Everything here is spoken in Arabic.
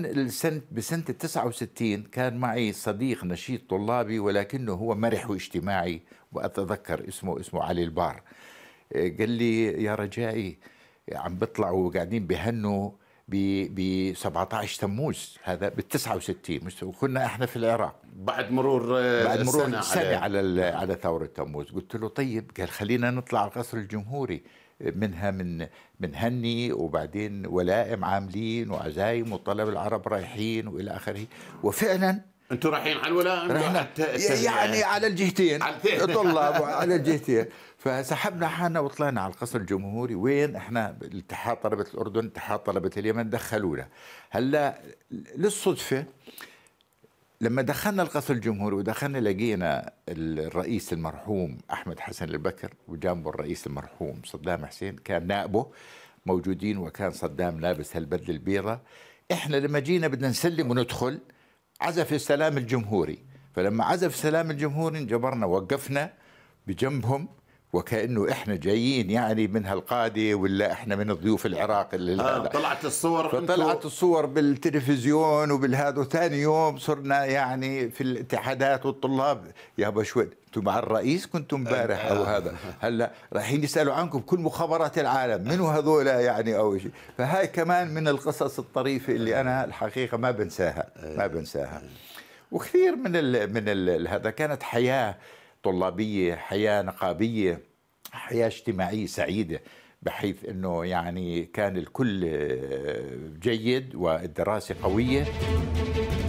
السنة بسنة 69 كان معي صديق نشيط طلابي ولكنه هو مرح واجتماعي وأتذكر اسمه اسمه علي البار آه، قال لي يا رجائي عم بيطلعوا وقاعدين بهنوا ب 17 تموز هذا بال 69 وكنا احنا في العراق بعد مرور آه، بعد مرور سنه, سنة على على, على ثوره تموز قلت له طيب قال خلينا نطلع على القصر الجمهوري منها من من هني وبعدين ولائم عاملين وعزايم والطلب العرب رايحين والى اخره وفعلا انتم رايحين على الولائم رحنا يعني, يعني على الجهتين طلاب على الجهتين فسحبنا حالنا وطلعنا على القصر الجمهوري وين احنا اتحاد طلبه الاردن اتحاد طلبه اليمن دخلونا هلا للصدفه لما دخلنا القصر الجمهوري ودخلنا لقينا الرئيس المرحوم احمد حسن البكر وجنبه الرئيس المرحوم صدام حسين كان نائبه موجودين وكان صدام لابس هالبدله البيضة احنا لما جينا بدنا نسلم وندخل عزف السلام الجمهوري فلما عزف السلام الجمهوري انجبرنا وقفنا بجنبهم وكانه احنا جايين يعني من هالقاده ولا احنا من الضيوف العراق اللي آه طلعت الصور طلعت الصور بالتلفزيون وبالهذا ثاني يوم صرنا يعني في الاتحادات والطلاب يا بشوت انتم مع الرئيس كنتم امبارح آه. او هذا هلا رايحين يسالوا عنكم كل مخابرات العالم منو هذول يعني او شيء فهاي كمان من القصص الطريفه اللي انا الحقيقه ما بنساها ما آه. بنساها وكثير من الـ من هذا كانت حياه طلابيه حياه نقابيه حياه اجتماعيه سعيده بحيث انه يعني كان الكل آه، جيد والدراسه قويه